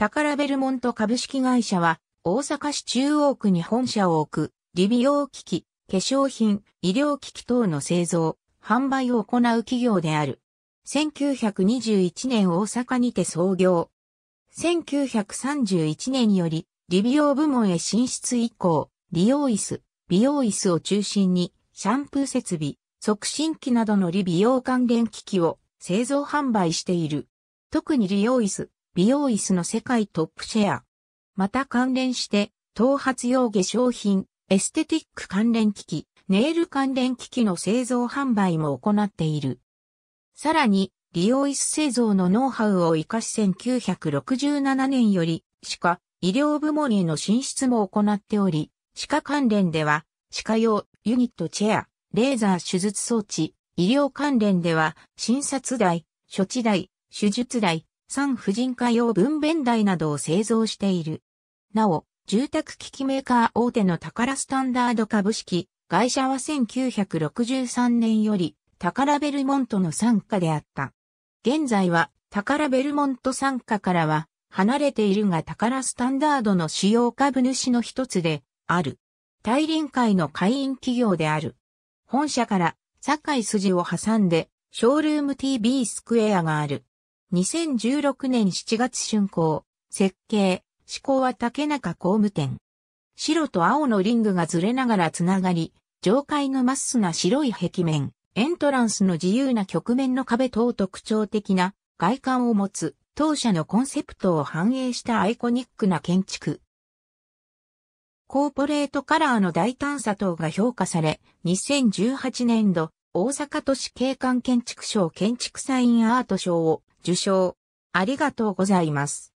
タカラベルモント株式会社は、大阪市中央区に本社を置く、リビ用機器、化粧品、医療機器等の製造、販売を行う企業である。1921年大阪にて創業。1931年より、リビ用部門へ進出以降、リオイス、ビオイスを中心に、シャンプー設備、促進器などのリビ用関連機器を製造販売している。特にリオイス。美容椅子の世界トップシェア。また関連して、頭髪用化粧品、エステティック関連機器、ネイル関連機器の製造販売も行っている。さらに、美容椅子製造のノウハウを活かし1967年より、歯科、医療部門への進出も行っており、歯科関連では、歯科用、ユニットチェア、レーザー手術装置、医療関連では、診察台、処置台、手術台、産婦人科用分娩台などを製造している。なお、住宅機器メーカー大手の宝スタンダード株式会社は1963年より宝ベルモントの参加であった。現在は宝ベルモント参加からは離れているが宝スタンダードの主要株主の一つである。大臨会の会員企業である。本社から堺筋を挟んでショールーム TV スクエアがある。2016年7月竣工、設計、施工は竹中工務店。白と青のリングがずれながらつながり、上階のまっすな白い壁面、エントランスの自由な局面の壁等特徴的な外観を持つ当社のコンセプトを反映したアイコニックな建築。コーポレートカラーの大胆さ等が評価され、2018年度大阪都市景観建築賞建築サインアート賞を受賞。ありがとうございます。